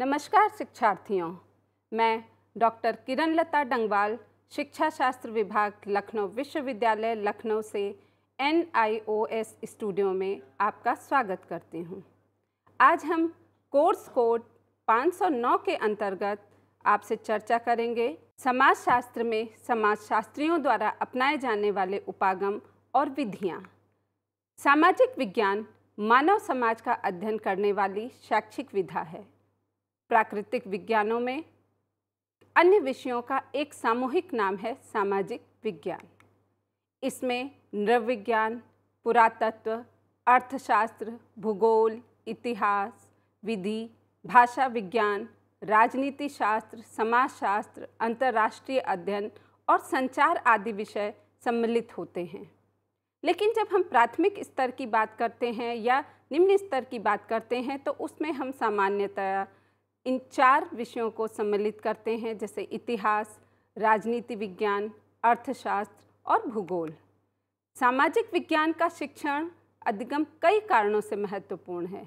नमस्कार शिक्षार्थियों मैं डॉक्टर किरण लता डंगवाल शिक्षा शास्त्र विभाग लखनऊ विश्वविद्यालय लखनऊ से एन स्टूडियो में आपका स्वागत करती हूँ आज हम कोर्स कोड 509 के अंतर्गत आपसे चर्चा करेंगे समाजशास्त्र में समाजशास्त्रियों द्वारा अपनाए जाने वाले उपागम और विधियाँ सामाजिक विज्ञान मानव समाज का अध्ययन करने वाली शैक्षिक विधा है प्राकृतिक विज्ञानों में अन्य विषयों का एक सामूहिक नाम है सामाजिक विज्ञान इसमें नृविज्ञान पुरातत्व अर्थशास्त्र भूगोल इतिहास विधि भाषा विज्ञान राजनीति शास्त्र समाजशास्त्र अंतर्राष्ट्रीय अध्ययन और संचार आदि विषय सम्मिलित होते हैं लेकिन जब हम प्राथमिक स्तर की बात करते हैं या निम्न स्तर की बात करते हैं तो उसमें हम सामान्यतया इन चार विषयों को सम्मिलित करते हैं जैसे इतिहास राजनीति विज्ञान अर्थशास्त्र और भूगोल सामाजिक विज्ञान का शिक्षण अधिगम कई कारणों से महत्वपूर्ण है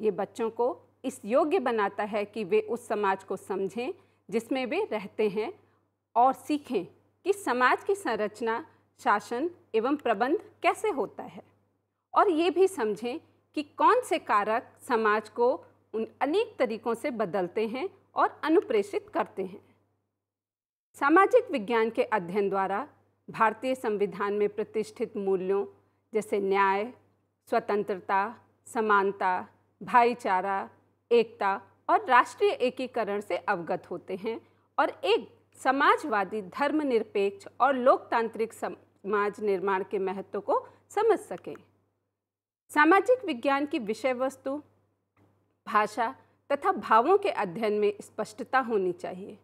ये बच्चों को इस योग्य बनाता है कि वे उस समाज को समझें जिसमें वे रहते हैं और सीखें कि समाज की संरचना शासन एवं प्रबंध कैसे होता है और ये भी समझें कि कौन से कारक समाज को उन अनेक तरीकों से बदलते हैं और अनुप्रेषित करते हैं सामाजिक विज्ञान के अध्ययन द्वारा भारतीय संविधान में प्रतिष्ठित मूल्यों जैसे न्याय स्वतंत्रता समानता भाईचारा एकता और राष्ट्रीय एकीकरण से अवगत होते हैं और एक समाजवादी धर्मनिरपेक्ष और लोकतांत्रिक समाज निर्माण के महत्व को समझ सकें सामाजिक विज्ञान की विषय वस्तु भाषा तथा भावों के अध्ययन में स्पष्टता होनी चाहिए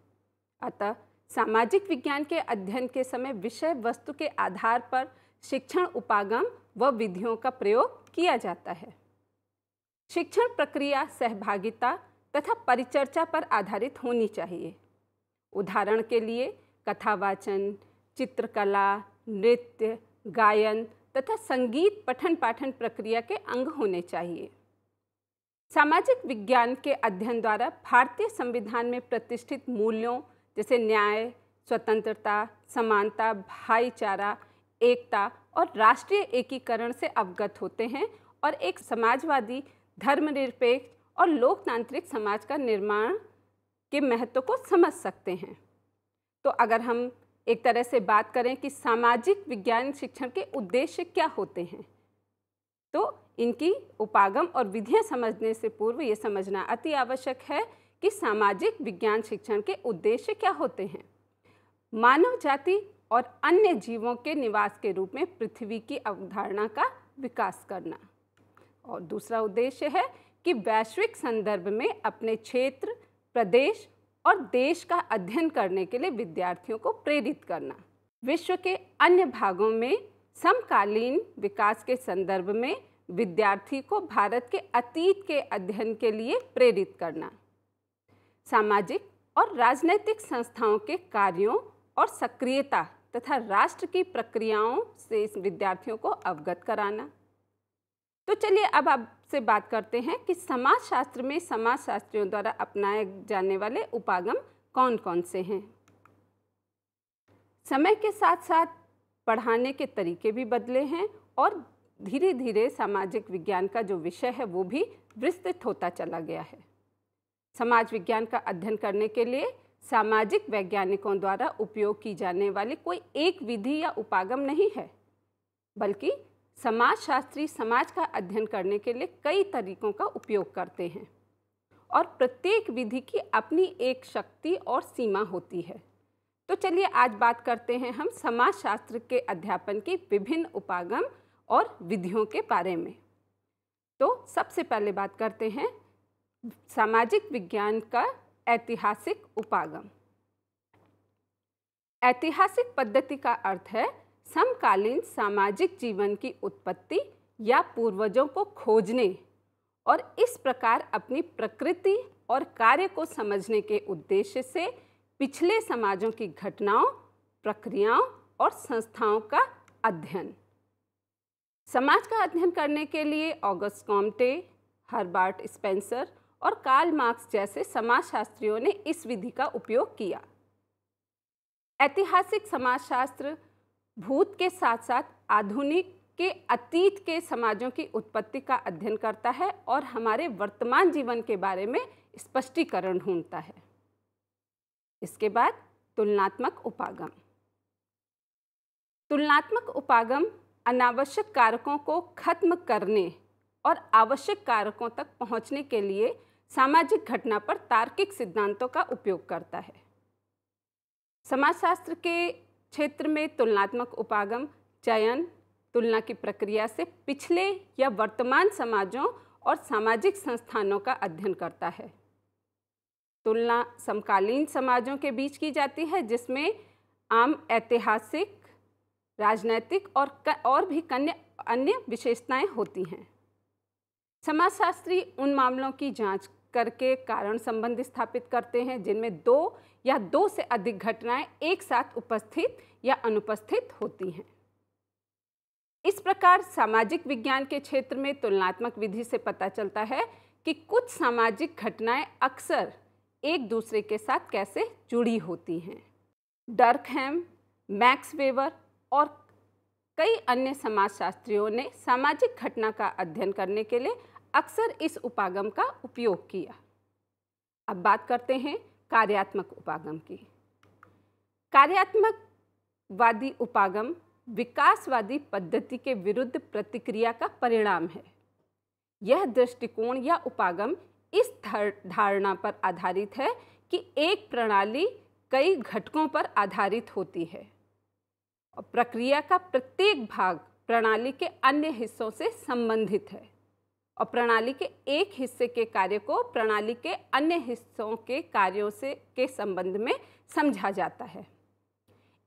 अतः सामाजिक विज्ञान के अध्ययन के समय विषय वस्तु के आधार पर शिक्षण उपागम व विधियों का प्रयोग किया जाता है शिक्षण प्रक्रिया सहभागिता तथा परिचर्चा पर आधारित होनी चाहिए उदाहरण के लिए कथावाचन चित्रकला नृत्य गायन तथा संगीत पठन पाठन प्रक्रिया के अंग होने चाहिए सामाजिक विज्ञान के अध्ययन द्वारा भारतीय संविधान में प्रतिष्ठित मूल्यों जैसे न्याय स्वतंत्रता समानता भाईचारा एकता और राष्ट्रीय एकीकरण से अवगत होते हैं और एक समाजवादी धर्मनिरपेक्ष और लोकतांत्रिक समाज का निर्माण के महत्व को समझ सकते हैं तो अगर हम एक तरह से बात करें कि सामाजिक विज्ञान शिक्षण के उद्देश्य क्या होते हैं तो इनकी उपागम और विधियां समझने से पूर्व ये समझना अति आवश्यक है कि सामाजिक विज्ञान शिक्षण के उद्देश्य क्या होते हैं मानव जाति और अन्य जीवों के निवास के रूप में पृथ्वी की अवधारणा का विकास करना और दूसरा उद्देश्य है कि वैश्विक संदर्भ में अपने क्षेत्र प्रदेश और देश का अध्ययन करने के लिए विद्यार्थियों को प्रेरित करना विश्व के अन्य भागों में समकालीन विकास के संदर्भ में विद्यार्थी को भारत के अतीत के अध्ययन के लिए प्रेरित करना सामाजिक और राजनैतिक संस्थाओं के कार्यों और सक्रियता तथा राष्ट्र की प्रक्रियाओं से इस विद्यार्थियों को अवगत कराना तो चलिए अब आपसे बात करते हैं कि समाजशास्त्र में समाजशास्त्रियों द्वारा अपनाए जाने वाले उपागम कौन कौन से हैं समय के साथ साथ पढ़ाने के तरीके भी बदले हैं और धीरे धीरे सामाजिक विज्ञान का जो विषय है वो भी विस्तृत होता चला गया है समाज विज्ञान का अध्ययन करने के लिए सामाजिक वैज्ञानिकों द्वारा उपयोग की जाने वाली कोई एक विधि या उपागम नहीं है बल्कि समाजशास्त्री समाज का अध्ययन करने के लिए कई तरीकों का उपयोग करते हैं और प्रत्येक विधि की अपनी एक शक्ति और सीमा होती है तो चलिए आज बात करते हैं हम समाजशास्त्र के अध्यापन की विभिन्न उपागम और विधियों के बारे में तो सबसे पहले बात करते हैं सामाजिक विज्ञान का ऐतिहासिक उपागम ऐतिहासिक पद्धति का अर्थ है समकालीन सामाजिक जीवन की उत्पत्ति या पूर्वजों को खोजने और इस प्रकार अपनी प्रकृति और कार्य को समझने के उद्देश्य से पिछले समाजों की घटनाओं प्रक्रियाओं और संस्थाओं का अध्ययन समाज का अध्ययन करने के लिए ऑगस्ट कॉम्टे हर्बर्ट स्पेंसर और कार्ल मार्क्स जैसे समाजशास्त्रियों ने इस विधि का उपयोग किया ऐतिहासिक समाजशास्त्र भूत के साथ साथ आधुनिक के अतीत के समाजों की उत्पत्ति का अध्ययन करता है और हमारे वर्तमान जीवन के बारे में स्पष्टीकरण ढूंढता है इसके बाद तुलनात्मक उपागम तुलनात्मक उपागम अनावश्यक कारकों को खत्म करने और आवश्यक कारकों तक पहुंचने के लिए सामाजिक घटना पर तार्किक सिद्धांतों का उपयोग करता है समाजशास्त्र के क्षेत्र में तुलनात्मक उपागम चयन तुलना की प्रक्रिया से पिछले या वर्तमान समाजों और सामाजिक संस्थानों का अध्ययन करता है तुलना समकालीन समाजों के बीच की जाती है जिसमें आम ऐतिहासिक राजनैतिक और और भी कन्या अन्य विशेषताएं होती हैं समाजशास्त्री उन मामलों की जांच करके कारण संबंध स्थापित करते हैं जिनमें दो या दो से अधिक घटनाएं एक साथ उपस्थित या अनुपस्थित होती हैं इस प्रकार सामाजिक विज्ञान के क्षेत्र में तुलनात्मक विधि से पता चलता है कि कुछ सामाजिक घटनाएं अक्सर एक दूसरे के साथ कैसे जुड़ी होती हैं डर्कहैम मैक्स वेवर और कई अन्य समाजशास्त्रियों ने सामाजिक घटना का अध्ययन करने के लिए अक्सर इस उपागम का उपयोग किया अब बात करते हैं कार्यात्मक उपागम की कार्यात्मक वादी उपागम विकासवादी पद्धति के विरुद्ध प्रतिक्रिया का परिणाम है यह दृष्टिकोण या उपागम इस धारणा पर आधारित है कि एक प्रणाली कई घटकों पर आधारित होती है और प्रक्रिया का प्रत्येक भाग प्रणाली के अन्य हिस्सों से संबंधित है और प्रणाली के एक हिस्से के कार्य को प्रणाली के अन्य हिस्सों के कार्यों से के संबंध में समझा जाता है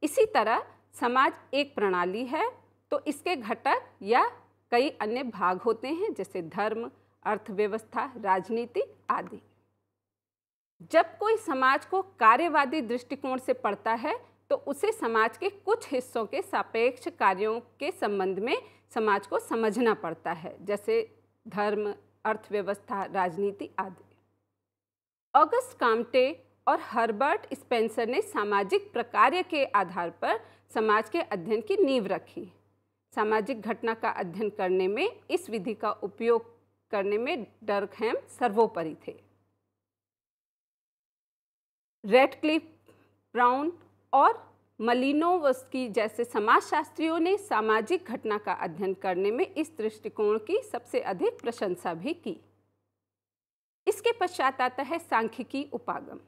इसी तरह समाज एक प्रणाली है तो इसके घटक या कई अन्य भाग होते हैं जैसे धर्म अर्थव्यवस्था राजनीति आदि जब कोई समाज को कार्यवादी दृष्टिकोण से पढ़ता है तो उसे समाज के कुछ हिस्सों के सापेक्ष कार्यों के संबंध में समाज को समझना पड़ता है जैसे धर्म अर्थव्यवस्था राजनीति आदि ऑगस्ट कामटे और हर्बर्ट स्पेंसर ने सामाजिक प्रकार्य के आधार पर समाज के अध्ययन की नींव रखी सामाजिक घटना का अध्ययन करने में इस विधि का उपयोग करने में डरकहम सर्वोपरि थे रेडक्लिफ ब्राउन और मलिनोवस्की जैसे समाजशास्त्रियों ने सामाजिक घटना का अध्ययन करने में इस दृष्टिकोण की सबसे अधिक प्रशंसा भी की इसके पश्चात आता है सांख्यिकी उपागम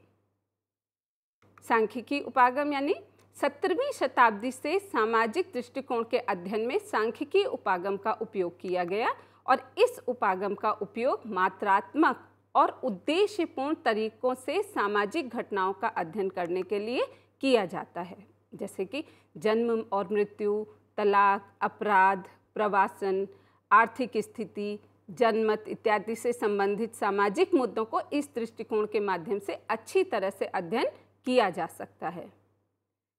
सांख्यिकी उपागम यानी सत्रहवीं शताब्दी से सामाजिक दृष्टिकोण के अध्ययन में सांख्यिकी उपागम का उपयोग किया गया और इस उपागम का उपयोग मात्रात्मक और उद्देश्यपूर्ण तरीकों से सामाजिक घटनाओं का अध्ययन करने के लिए किया जाता है जैसे कि जन्म और मृत्यु तलाक अपराध प्रवासन आर्थिक स्थिति जनमत इत्यादि से संबंधित सामाजिक मुद्दों को इस दृष्टिकोण के माध्यम से अच्छी तरह से अध्ययन किया जा सकता है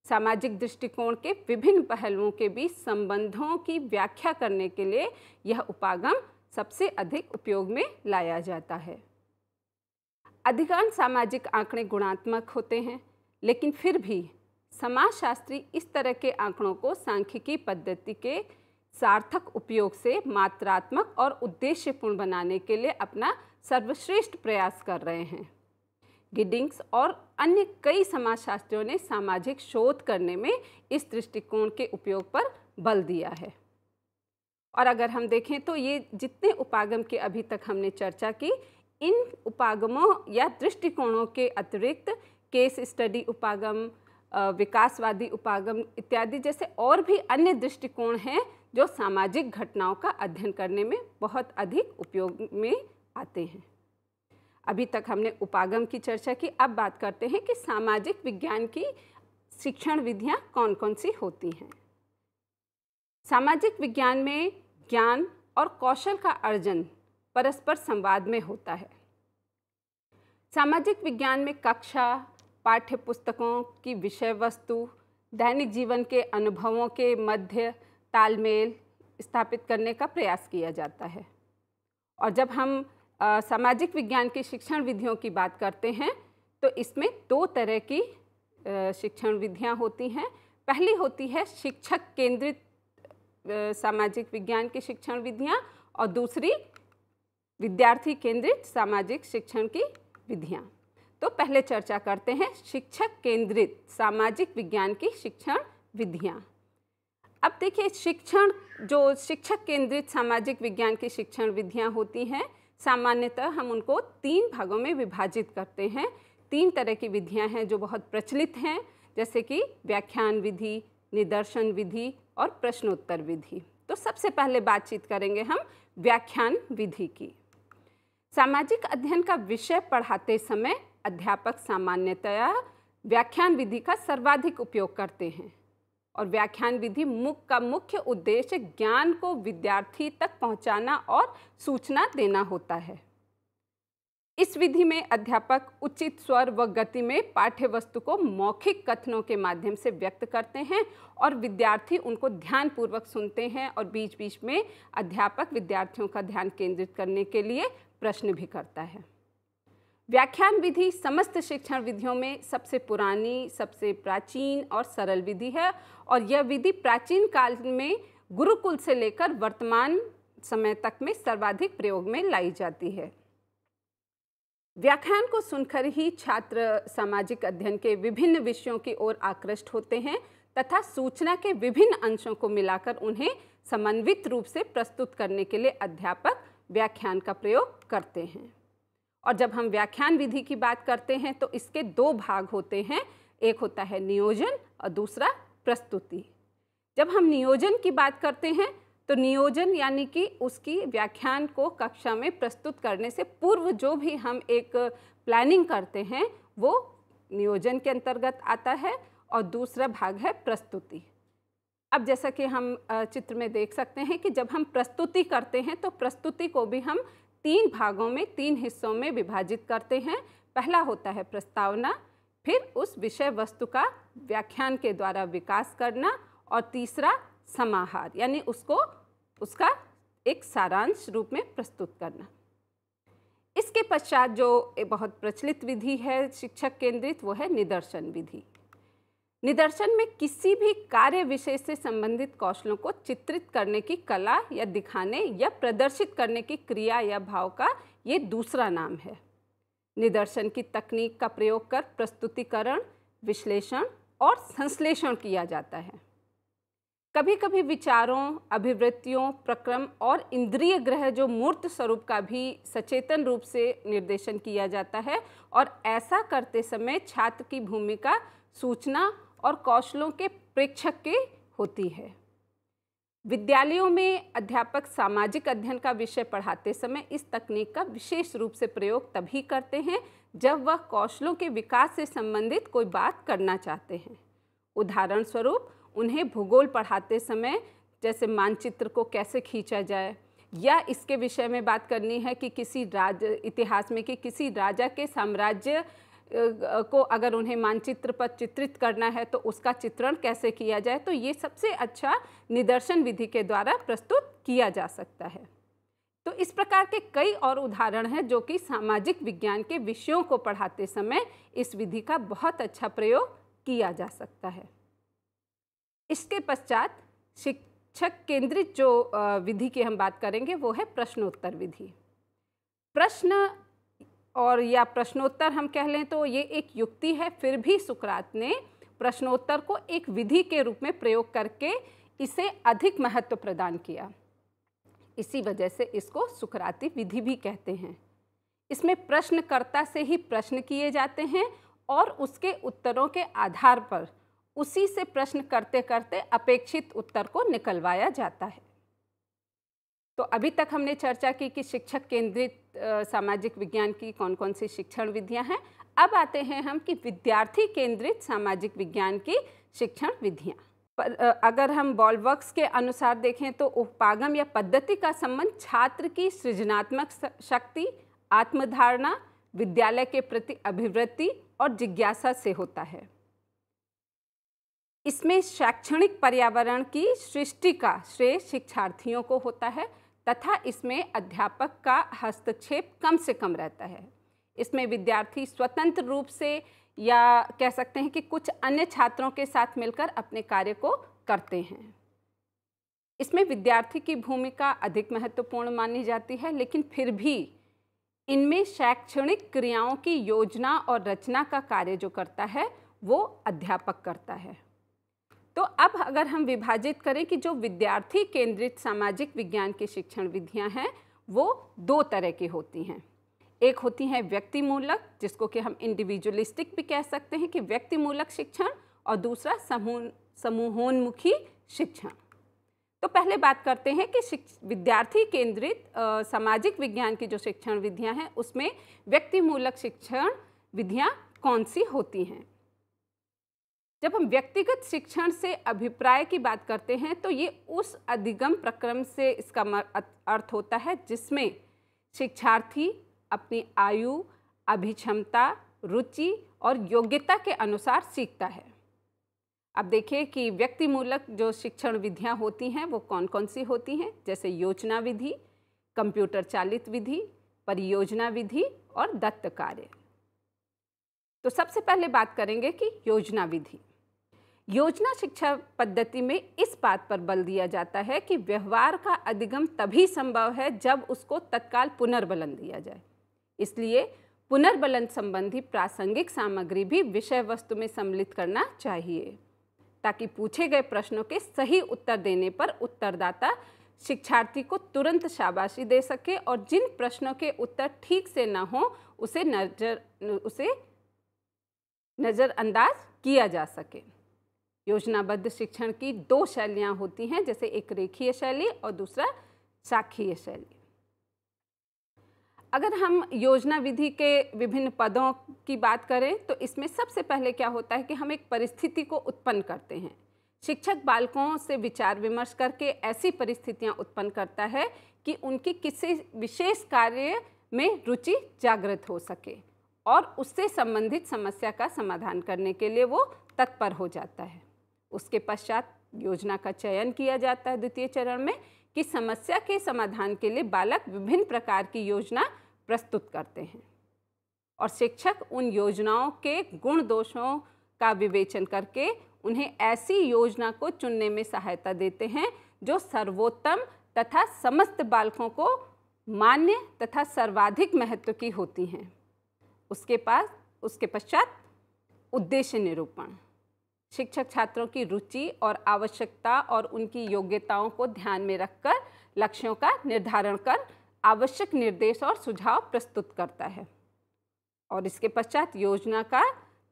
सामाजिक दृष्टिकोण के विभिन्न पहलुओं के बीच संबंधों की व्याख्या करने के लिए यह उपागम सबसे अधिक उपयोग में लाया जाता है अधिकांश सामाजिक आंकड़े गुणात्मक होते हैं लेकिन फिर भी समाजशास्त्री इस तरह के आंकड़ों को सांख्यिकी पद्धति के सार्थक उपयोग से मात्रात्मक और उद्देश्यपूर्ण बनाने के लिए अपना सर्वश्रेष्ठ प्रयास कर रहे हैं गिडिंग्स और अन्य कई समाजशास्त्रियों ने सामाजिक शोध करने में इस दृष्टिकोण के उपयोग पर बल दिया है और अगर हम देखें तो ये जितने उपागम के अभी तक हमने चर्चा की इन उपागमों या दृष्टिकोणों के अतिरिक्त केस स्टडी उपागम विकासवादी उपागम इत्यादि जैसे और भी अन्य दृष्टिकोण हैं जो सामाजिक घटनाओं का अध्ययन करने में बहुत अधिक उपयोग में आते हैं अभी तक हमने उपागम की चर्चा की अब बात करते हैं कि सामाजिक विज्ञान की शिक्षण विधियाँ कौन कौन सी होती हैं सामाजिक विज्ञान में ज्ञान और कौशल का अर्जन परस्पर संवाद में होता है सामाजिक विज्ञान में कक्षा पाठ्य पुस्तकों की विषय वस्तु दैनिक जीवन के अनुभवों के मध्य तालमेल स्थापित करने का प्रयास किया जाता है और जब हम आ, सामाजिक विज्ञान की शिक्षण विधियों की बात करते हैं तो इसमें दो तरह की शिक्षण विधियाँ होती हैं पहली होती है शिक्षक केंद्रित सामाजिक विज्ञान की शिक्षण विधियाँ और दूसरी विद्यार्थी केंद्रित सामाजिक शिक्षण की विधियाँ तो पहले चर्चा करते हैं शिक्षक केंद्रित सामाजिक विज्ञान की शिक्षण विधियाँ अब देखिए शिक्षण जो शिक्षक केंद्रित सामाजिक विज्ञान की शिक्षण विधियाँ होती हैं सामान्यतः हम उनको तीन भागों में विभाजित करते हैं तीन तरह की विधियाँ हैं जो बहुत प्रचलित हैं जैसे कि व्याख्यान विधि निदर्शन विधि और प्रश्नोत्तर विधि तो सबसे पहले बातचीत करेंगे हम व्याख्यान विधि की सामाजिक अध्ययन का विषय पढ़ाते समय अध्यापक सामान्यतया व्याख्यान विधि का सर्वाधिक उपयोग करते हैं और व्याख्यान विधि मुख का मुख्य उद्देश्य ज्ञान को विद्यार्थी तक पहुंचाना और सूचना देना होता है इस विधि में अध्यापक उचित स्वर व गति में पाठ्य वस्तु को मौखिक कथनों के माध्यम से व्यक्त करते हैं और विद्यार्थी उनको ध्यानपूर्वक सुनते हैं और बीच बीच में अध्यापक विद्यार्थियों का ध्यान केंद्रित करने के लिए प्रश्न भी करता है व्याख्यान विधि समस्त शिक्षण विधियों में सबसे पुरानी सबसे प्राचीन और सरल विधि है और यह विधि प्राचीन काल में गुरुकुल से लेकर वर्तमान समय तक में सर्वाधिक प्रयोग में लाई जाती है व्याख्यान को सुनकर ही छात्र सामाजिक अध्ययन के विभिन्न विषयों की ओर आकृष्ट होते हैं तथा सूचना के विभिन्न अंशों को मिलाकर उन्हें समन्वित रूप से प्रस्तुत करने के लिए अध्यापक व्याख्यान का प्रयोग करते हैं और जब हम व्याख्यान विधि की बात करते हैं तो इसके दो भाग होते हैं एक होता है नियोजन और दूसरा प्रस्तुति जब हम नियोजन की बात करते हैं तो नियोजन यानी कि उसकी व्याख्यान को कक्षा में प्रस्तुत करने से पूर्व जो भी हम एक प्लानिंग करते हैं वो नियोजन के अंतर्गत आता है और दूसरा भाग है प्रस्तुति अब जैसा कि हम चित्र में देख सकते हैं कि जब हम प्रस्तुति करते हैं तो प्रस्तुति को भी हम तीन भागों में तीन हिस्सों में विभाजित करते हैं पहला होता है प्रस्तावना फिर उस विषय वस्तु का व्याख्यान के द्वारा विकास करना और तीसरा समाहार यानी उसको उसका एक सारांश रूप में प्रस्तुत करना इसके पश्चात जो बहुत प्रचलित विधि है शिक्षक केंद्रित वो है निदर्शन विधि निदर्शन में किसी भी कार्य विशेष से संबंधित कौशलों को चित्रित करने की कला या दिखाने या प्रदर्शित करने की क्रिया या भाव का ये दूसरा नाम है निदर्शन की तकनीक का प्रयोग कर प्रस्तुतिकरण विश्लेषण और संश्लेषण किया जाता है कभी कभी विचारों अभिवृत्तियों प्रक्रम और इंद्रिय ग्रह जो मूर्त स्वरूप का भी सचेतन रूप से निर्देशन किया जाता है और ऐसा करते समय छात्र की भूमिका सूचना और कौशलों के प्रेक्षक के होती है विद्यालयों में अध्यापक सामाजिक अध्ययन का विषय पढ़ाते समय इस तकनीक का विशेष रूप से प्रयोग तभी करते हैं जब वह कौशलों के विकास से संबंधित कोई बात करना चाहते हैं उदाहरण स्वरूप उन्हें भूगोल पढ़ाते समय जैसे मानचित्र को कैसे खींचा जाए या इसके विषय में बात करनी है कि किसी राज इतिहास में कि किसी राजा के साम्राज्य को अगर उन्हें मानचित्र पर चित्रित करना है तो उसका चित्रण कैसे किया जाए तो ये सबसे अच्छा निदर्शन विधि के द्वारा प्रस्तुत किया जा सकता है तो इस प्रकार के कई और उदाहरण हैं जो कि सामाजिक विज्ञान के विषयों को पढ़ाते समय इस विधि का बहुत अच्छा प्रयोग किया जा सकता है इसके पश्चात शिक्षक केंद्रित जो विधि की हम बात करेंगे वो है प्रश्नोत्तर विधि प्रश्न और या प्रश्नोत्तर हम कह लें तो ये एक युक्ति है फिर भी सुकरात ने प्रश्नोत्तर को एक विधि के रूप में प्रयोग करके इसे अधिक महत्व प्रदान किया इसी वजह से इसको सुकराती विधि भी कहते हैं इसमें प्रश्नकर्ता से ही प्रश्न किए जाते हैं और उसके उत्तरों के आधार पर उसी से प्रश्न करते करते अपेक्षित उत्तर को निकलवाया जाता है तो अभी तक हमने चर्चा की कि शिक्षक केंद्रित सामाजिक विज्ञान की कौन कौन सी शिक्षण विधियाँ हैं अब आते हैं हम कि विद्यार्थी केंद्रित सामाजिक विज्ञान की शिक्षण विधियाँ पर अगर हम बॉलवर्क्स के अनुसार देखें तो उपागम या पद्धति का संबंध छात्र की सृजनात्मक शक्ति आत्मधारणा विद्यालय के प्रति अभिवृत्ति और जिज्ञासा से होता है इसमें शैक्षणिक पर्यावरण की सृष्टि का श्रेय शिक्षार्थियों को होता है तथा इसमें अध्यापक का हस्तक्षेप कम से कम रहता है इसमें विद्यार्थी स्वतंत्र रूप से या कह सकते हैं कि कुछ अन्य छात्रों के साथ मिलकर अपने कार्य को करते हैं इसमें विद्यार्थी की भूमिका अधिक महत्वपूर्ण मानी जाती है लेकिन फिर भी इनमें शैक्षणिक क्रियाओं की योजना और रचना का कार्य जो करता है वो अध्यापक करता है तो अब अगर हम विभाजित करें कि जो विद्यार्थी केंद्रित सामाजिक विज्ञान की शिक्षण विधियाँ हैं वो दो तरह की होती हैं एक होती हैं व्यक्ति मूलक जिसको कि हम इंडिविजुअलिस्टिक भी कह सकते हैं कि व्यक्ति मूलक शिक्षण और दूसरा समूह समूहोन्मुखी शिक्षण तो पहले बात करते हैं कि विद्यार्थी केंद्रित सामाजिक विज्ञान की जो शिक्षण विधियाँ हैं उसमें व्यक्ति मूलक शिक्षण विधियाँ कौन सी होती हैं जब हम व्यक्तिगत शिक्षण से अभिप्राय की बात करते हैं तो ये उस अधिगम प्रक्रम से इसका अर्थ होता है जिसमें शिक्षार्थी अपनी आयु अभिक्षमता रुचि और योग्यता के अनुसार सीखता है अब देखिए कि व्यक्तिमूलक जो शिक्षण विधियाँ होती हैं वो कौन कौन सी होती हैं जैसे योजना विधि कंप्यूटर चालित विधि परियोजना विधि और दत्त कार्य तो सबसे पहले बात करेंगे कि योजना विधि योजना शिक्षा पद्धति में इस बात पर बल दिया जाता है कि व्यवहार का अधिगम तभी संभव है जब उसको तत्काल पुनर्बलन दिया जाए इसलिए पुनर्बलन संबंधी प्रासंगिक सामग्री भी विषय वस्तु में सम्मिलित करना चाहिए ताकि पूछे गए प्रश्नों के सही उत्तर देने पर उत्तरदाता शिक्षार्थी को तुरंत शाबाशी दे सके और जिन प्रश्नों के उत्तर ठीक से न हो उसे नजर उसे नज़रअंदाज किया जा सके योजनाबद्ध शिक्षण की दो शैलियाँ होती हैं जैसे एक रेखीय शैली और दूसरा शाखीय शैली अगर हम योजना विधि के विभिन्न पदों की बात करें तो इसमें सबसे पहले क्या होता है कि हम एक परिस्थिति को उत्पन्न करते हैं शिक्षक बालकों से विचार विमर्श करके ऐसी परिस्थितियां उत्पन्न करता है कि उनकी किसी विशेष कार्य में रुचि जागृत हो सके और उससे संबंधित समस्या का समाधान करने के लिए वो तत्पर हो जाता है उसके पश्चात योजना का चयन किया जाता है द्वितीय चरण में कि समस्या के समाधान के लिए बालक विभिन्न प्रकार की योजना प्रस्तुत करते हैं और शिक्षक उन योजनाओं के गुण दोषों का विवेचन करके उन्हें ऐसी योजना को चुनने में सहायता देते हैं जो सर्वोत्तम तथा समस्त बालकों को मान्य तथा सर्वाधिक महत्व की होती हैं उसके पास उसके पश्चात उद्देश्य निरूपण शिक्षक छात्रों की रुचि और आवश्यकता और उनकी योग्यताओं को ध्यान में रखकर लक्ष्यों का निर्धारण कर आवश्यक निर्देश और सुझाव प्रस्तुत करता है और इसके पश्चात योजना का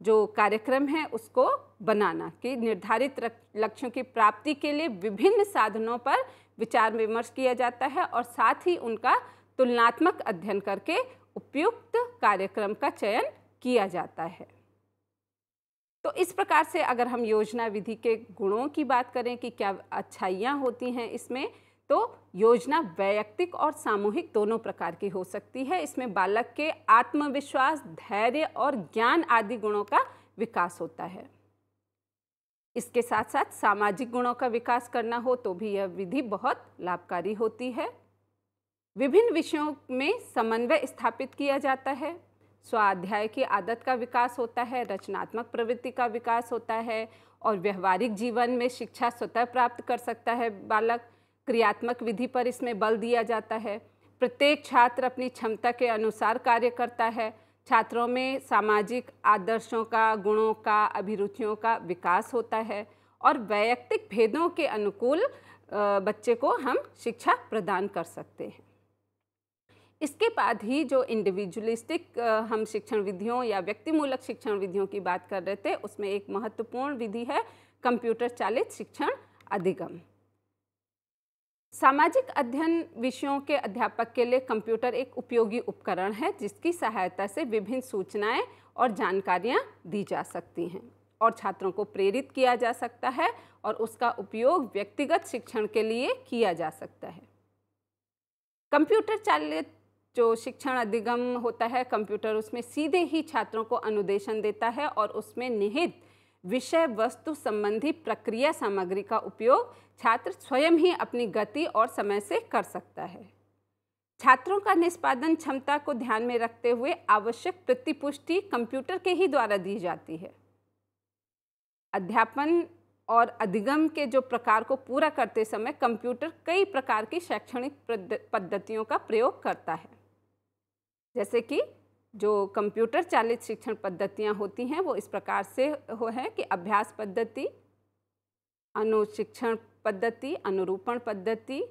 जो कार्यक्रम है उसको बनाना कि निर्धारित लक्ष्यों की प्राप्ति के लिए विभिन्न साधनों पर विचार विमर्श किया जाता है और साथ ही उनका तुलनात्मक अध्ययन करके उपयुक्त कार्यक्रम का चयन किया जाता है तो इस प्रकार से अगर हम योजना विधि के गुणों की बात करें कि क्या अच्छाइयाँ होती हैं इसमें तो योजना वैयक्तिक और सामूहिक दोनों प्रकार की हो सकती है इसमें बालक के आत्मविश्वास धैर्य और ज्ञान आदि गुणों का विकास होता है इसके साथ साथ सामाजिक गुणों का विकास करना हो तो भी यह विधि बहुत लाभकारी होती है विभिन्न विषयों में समन्वय स्थापित किया जाता है स्वाध्याय की आदत का विकास होता है रचनात्मक प्रवृत्ति का विकास होता है और व्यवहारिक जीवन में शिक्षा स्वतः प्राप्त कर सकता है बालक क्रियात्मक विधि पर इसमें बल दिया जाता है प्रत्येक छात्र अपनी क्षमता के अनुसार कार्य करता है छात्रों में सामाजिक आदर्शों का गुणों का अभिरुचियों का विकास होता है और वैयक्तिक भेदों के अनुकूल बच्चे को हम शिक्षा प्रदान कर सकते हैं इसके बाद ही जो इंडिविजुअलिस्टिक हम शिक्षण विधियों या व्यक्तिमूलक शिक्षण विधियों की बात कर रहे थे उसमें एक महत्वपूर्ण विधि है कंप्यूटर चालित शिक्षण अधिगम सामाजिक अध्ययन विषयों के अध्यापक के लिए कंप्यूटर एक उपयोगी उपकरण है जिसकी सहायता से विभिन्न सूचनाएं और जानकारियां दी जा सकती हैं और छात्रों को प्रेरित किया जा सकता है और उसका उपयोग व्यक्तिगत शिक्षण के लिए किया जा सकता है कंप्यूटर चालित जो शिक्षण अधिगम होता है कंप्यूटर उसमें सीधे ही छात्रों को अनुदेशन देता है और उसमें निहित विषय वस्तु संबंधी प्रक्रिया सामग्री का उपयोग छात्र स्वयं ही अपनी गति और समय से कर सकता है छात्रों का निष्पादन क्षमता को ध्यान में रखते हुए आवश्यक प्रतिपुष्टि कंप्यूटर के ही द्वारा दी जाती है अध्यापन और अधिगम के जो प्रकार को पूरा करते समय कंप्यूटर कई प्रकार की शैक्षणिक पद्धतियों का प्रयोग करता है जैसे कि जो कंप्यूटर चालित शिक्षण पद्धतियाँ होती हैं वो इस प्रकार से हो है कि अभ्यास पद्धति अनुशिक्षण पद्धति अनुरूपण पद्धति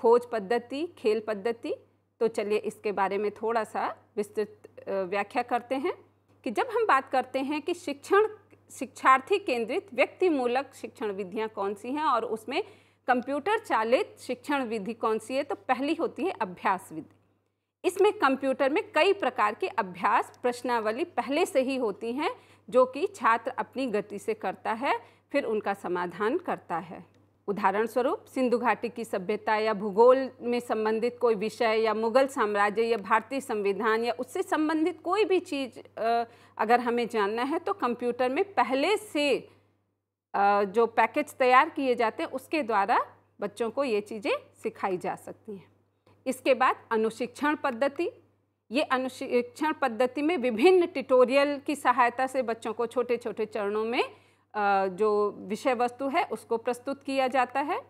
खोज पद्धति खेल पद्धति तो चलिए इसके बारे में थोड़ा सा विस्तृत व्याख्या करते हैं कि जब हम बात करते हैं कि शिक्षण शिक्षार्थी केंद्रित व्यक्तिमूलक शिक्षण विधियाँ कौन सी हैं और उसमें कंप्यूटर चालित शिक्षण विधि कौन सी है तो पहली होती है अभ्यास विधि इसमें कंप्यूटर में कई प्रकार के अभ्यास प्रश्नावली पहले से ही होती हैं जो कि छात्र अपनी गति से करता है फिर उनका समाधान करता है उदाहरण स्वरूप सिंधु घाटी की सभ्यता या भूगोल में संबंधित कोई विषय या मुगल साम्राज्य या भारतीय संविधान या उससे संबंधित कोई भी चीज़ अगर हमें जानना है तो कंप्यूटर में पहले से जो पैकेज तैयार किए जाते हैं उसके द्वारा बच्चों को ये चीज़ें सिखाई जा सकती हैं इसके बाद अनुशिक्षण पद्धति ये अनुशिक्षण पद्धति में विभिन्न ट्यूटोरियल की सहायता से बच्चों को छोटे छोटे चरणों में जो विषय वस्तु है उसको प्रस्तुत किया जाता है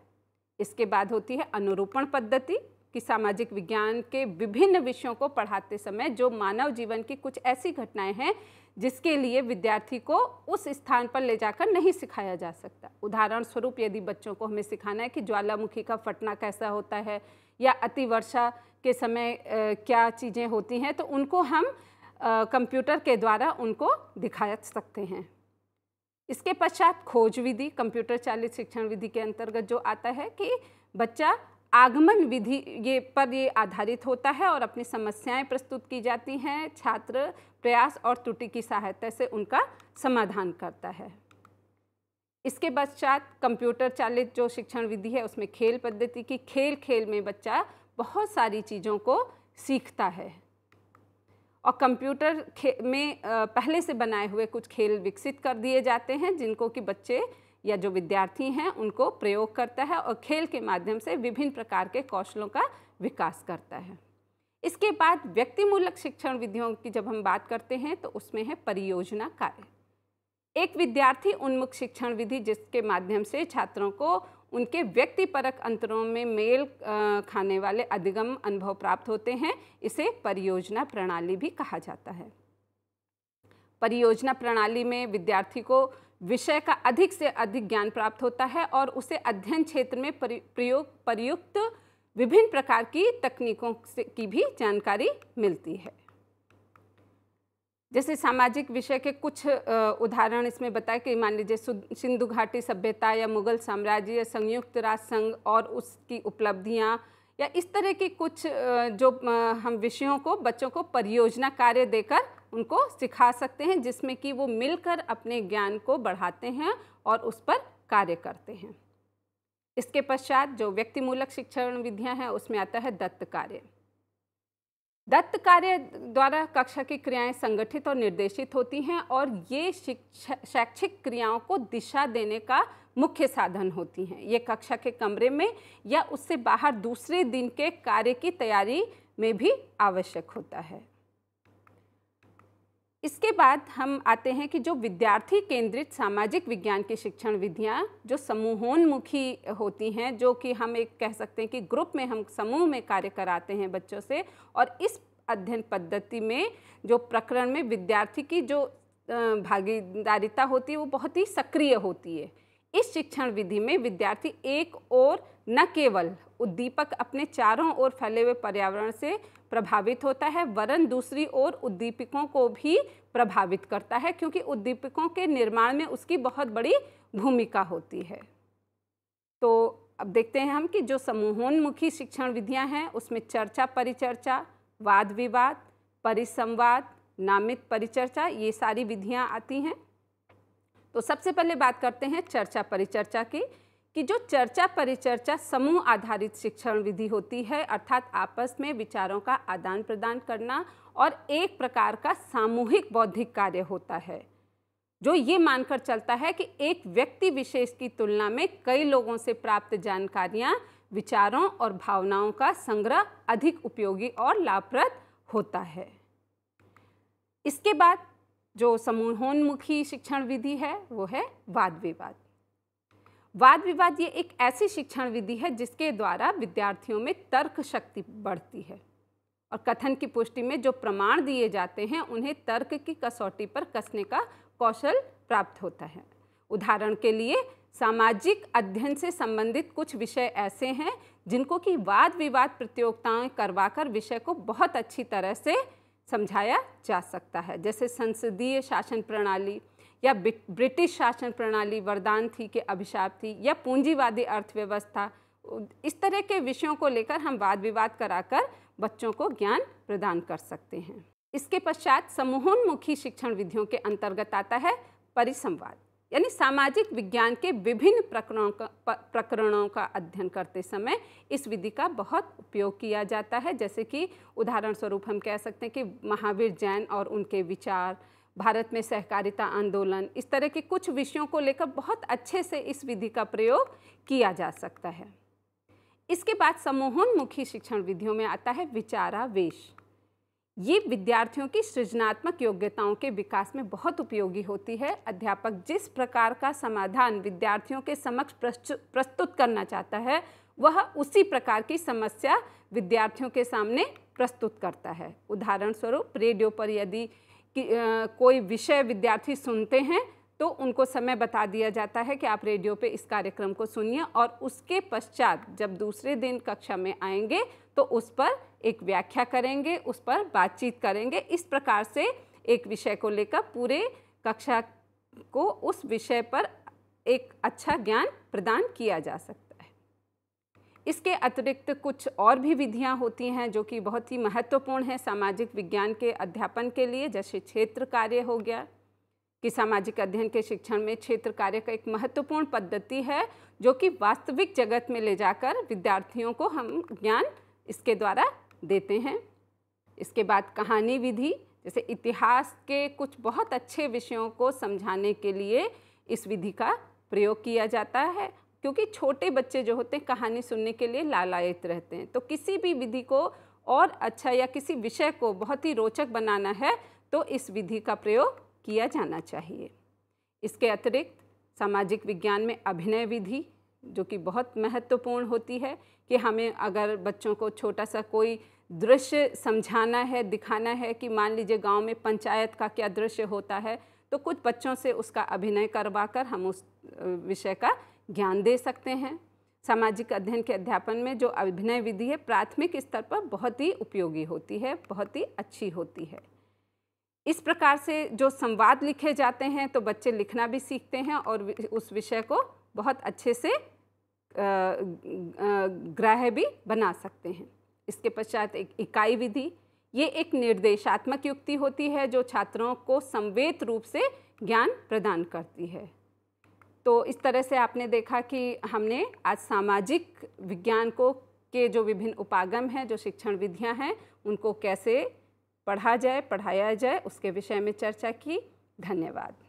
इसके बाद होती है अनुरूपण पद्धति कि सामाजिक विज्ञान के विभिन्न विषयों को पढ़ाते समय जो मानव जीवन की कुछ ऐसी घटनाएं हैं जिसके लिए विद्यार्थी को उस स्थान पर ले जाकर नहीं सिखाया जा सकता उदाहरण स्वरूप यदि बच्चों को हमें सिखाना है कि ज्वालामुखी का फटना कैसा होता है या अति वर्षा के समय क्या चीज़ें होती हैं तो उनको हम कंप्यूटर के द्वारा उनको दिखा सकते हैं इसके पश्चात खोज विधि कंप्यूटर चालित शिक्षण विधि के अंतर्गत जो आता है कि बच्चा आगमन विधि ये पर ये आधारित होता है और अपनी समस्याएं प्रस्तुत की जाती हैं छात्र प्रयास और त्रुटि की सहायता से उनका समाधान करता है इसके पश्चात कंप्यूटर चालित जो शिक्षण विधि है उसमें खेल पद्धति की खेल खेल में बच्चा बहुत सारी चीज़ों को सीखता है और कंप्यूटर में पहले से बनाए हुए कुछ खेल विकसित कर दिए जाते हैं जिनको कि बच्चे या जो विद्यार्थी हैं उनको प्रयोग करता है और खेल के माध्यम से विभिन्न प्रकार के कौशलों का विकास करता है इसके बाद व्यक्तिमूलक शिक्षण विधियों की जब हम बात करते हैं तो उसमें है परियोजना कार्य एक विद्यार्थी उन्मुख शिक्षण विधि जिसके माध्यम से छात्रों को उनके व्यक्तिपरक अंतरों में मेल खाने वाले अधिगम अनुभव प्राप्त होते हैं इसे परियोजना प्रणाली भी कहा जाता है परियोजना प्रणाली में विद्यार्थी को विषय का अधिक से अधिक ज्ञान प्राप्त होता है और उसे अध्ययन क्षेत्र में प्रयोग प्रयुक्त विभिन्न प्रकार की तकनीकों से की भी जानकारी मिलती है जैसे सामाजिक विषय के कुछ उदाहरण इसमें बताए कि मान लीजिए सिंधु घाटी सभ्यता या मुगल साम्राज्य या संयुक्त राष्ट्र संघ और उसकी उपलब्धियाँ या इस तरह की कुछ जो हम विषयों को बच्चों को परियोजना कार्य देकर उनको सिखा सकते हैं जिसमें कि वो मिलकर अपने ज्ञान को बढ़ाते हैं और उस पर कार्य करते हैं इसके पश्चात जो व्यक्तिमूलक शिक्षण विधियाँ हैं उसमें आता है दत्त कार्य दत्त कार्य द्वारा कक्षा की क्रियाएं संगठित और निर्देशित होती हैं और ये शैक्षिक क्रियाओं को दिशा देने का मुख्य साधन होती हैं ये कक्षा के कमरे में या उससे बाहर दूसरे दिन के कार्य की तैयारी में भी आवश्यक होता है इसके बाद हम आते हैं कि जो विद्यार्थी केंद्रित सामाजिक विज्ञान की शिक्षण विधियाँ जो समूहोन्मुखी होती हैं जो कि हम एक कह सकते हैं कि ग्रुप में हम समूह में कार्य कराते हैं बच्चों से और इस अध्ययन पद्धति में जो प्रकरण में विद्यार्थी की जो भागीदारिता होती है वो बहुत ही सक्रिय होती है इस शिक्षण विधि में विद्यार्थी एक और न केवल उद्दीपक अपने चारों ओर फैले हुए पर्यावरण से प्रभावित होता है वरन दूसरी ओर उद्दीपकों को भी प्रभावित करता है क्योंकि उद्दीपकों के निर्माण में उसकी बहुत बड़ी भूमिका होती है तो अब देखते हैं हम कि जो समूहोन्मुखी शिक्षण विधियां हैं उसमें चर्चा परिचर्चा वाद विवाद परिसंवाद नामित परिचर्चा ये सारी विधियां आती हैं तो सबसे पहले बात करते हैं चर्चा परिचर्चा की कि जो चर्चा परिचर्चा समूह आधारित शिक्षण विधि होती है अर्थात आपस में विचारों का आदान प्रदान करना और एक प्रकार का सामूहिक बौद्धिक कार्य होता है जो ये मानकर चलता है कि एक व्यक्ति विशेष की तुलना में कई लोगों से प्राप्त जानकारियाँ विचारों और भावनाओं का संग्रह अधिक उपयोगी और लाभप्रद होता है इसके बाद जो समूहोन्मुखी शिक्षण विधि है वो है वाद विवाद वाद विवाद ये एक ऐसी शिक्षण विधि है जिसके द्वारा विद्यार्थियों में तर्क शक्ति बढ़ती है और कथन की पुष्टि में जो प्रमाण दिए जाते हैं उन्हें तर्क की कसौटी पर कसने का कौशल प्राप्त होता है उदाहरण के लिए सामाजिक अध्ययन से संबंधित कुछ विषय ऐसे हैं जिनको कि वाद विवाद प्रतियोगिताएं करवाकर विषय को बहुत अच्छी तरह से समझाया जा सकता है जैसे संसदीय शासन प्रणाली या ब्रिटिश शासन प्रणाली वरदान थी कि अभिशाप थी या पूंजीवादी अर्थव्यवस्था इस तरह के विषयों को लेकर हम वाद विवाद कराकर बच्चों को ज्ञान प्रदान कर सकते हैं इसके पश्चात समूहोन्मुखी शिक्षण विधियों के अंतर्गत आता है परिसंवाद यानी सामाजिक विज्ञान के विभिन्न प्रकरणों का प्रकरणों का अध्ययन करते समय इस विधि का बहुत उपयोग किया जाता है जैसे कि उदाहरण स्वरूप हम कह सकते हैं कि महावीर जैन और उनके विचार भारत में सहकारिता आंदोलन इस तरह के कुछ विषयों को लेकर बहुत अच्छे से इस विधि का प्रयोग किया जा सकता है इसके बाद समूहोन्मुखी शिक्षण विधियों में आता है विचारावेश ये विद्यार्थियों की सृजनात्मक योग्यताओं के विकास में बहुत उपयोगी होती है अध्यापक जिस प्रकार का समाधान विद्यार्थियों के समक्ष प्रस्तुत करना चाहता है वह उसी प्रकार की समस्या विद्यार्थियों के सामने प्रस्तुत करता है उदाहरण स्वरूप रेडियो पर यदि कि आ, कोई विषय विद्यार्थी सुनते हैं तो उनको समय बता दिया जाता है कि आप रेडियो पे इस कार्यक्रम को सुनिए और उसके पश्चात जब दूसरे दिन कक्षा में आएंगे तो उस पर एक व्याख्या करेंगे उस पर बातचीत करेंगे इस प्रकार से एक विषय को लेकर पूरे कक्षा को उस विषय पर एक अच्छा ज्ञान प्रदान किया जा सकता इसके अतिरिक्त कुछ और भी विधियां होती हैं जो कि बहुत ही महत्वपूर्ण हैं सामाजिक विज्ञान के अध्यापन के लिए जैसे क्षेत्र कार्य हो गया कि सामाजिक अध्ययन के शिक्षण में क्षेत्र कार्य का एक महत्वपूर्ण पद्धति है जो कि वास्तविक जगत में ले जाकर विद्यार्थियों को हम ज्ञान इसके द्वारा देते हैं इसके बाद कहानी विधि जैसे इतिहास के कुछ बहुत अच्छे विषयों को समझाने के लिए इस विधि का प्रयोग किया जाता है क्योंकि छोटे बच्चे जो होते हैं कहानी सुनने के लिए लालायित रहते हैं तो किसी भी विधि को और अच्छा या किसी विषय को बहुत ही रोचक बनाना है तो इस विधि का प्रयोग किया जाना चाहिए इसके अतिरिक्त सामाजिक विज्ञान में अभिनय विधि जो कि बहुत महत्वपूर्ण होती है कि हमें अगर बच्चों को छोटा सा कोई दृश्य समझाना है दिखाना है कि मान लीजिए गांव में पंचायत का क्या दृश्य होता है तो कुछ बच्चों से उसका अभिनय करवा कर हम उस विषय का ज्ञान दे सकते हैं सामाजिक अध्ययन के अध्यापन में जो अभिनय विधि है प्राथमिक स्तर पर बहुत ही उपयोगी होती है बहुत ही अच्छी होती है इस प्रकार से जो संवाद लिखे जाते हैं तो बच्चे लिखना भी सीखते हैं और उस विषय को बहुत अच्छे से ग्राह्य भी बना सकते हैं इसके पश्चात एक इकाई विधि ये एक निर्देशात्मक युक्ति होती है जो छात्रों को संवेद रूप से ज्ञान प्रदान करती है तो इस तरह से आपने देखा कि हमने आज सामाजिक विज्ञान को के जो विभिन्न उपागम हैं जो शिक्षण विधियां हैं उनको कैसे पढ़ा जाए पढ़ाया जाए उसके विषय में चर्चा की धन्यवाद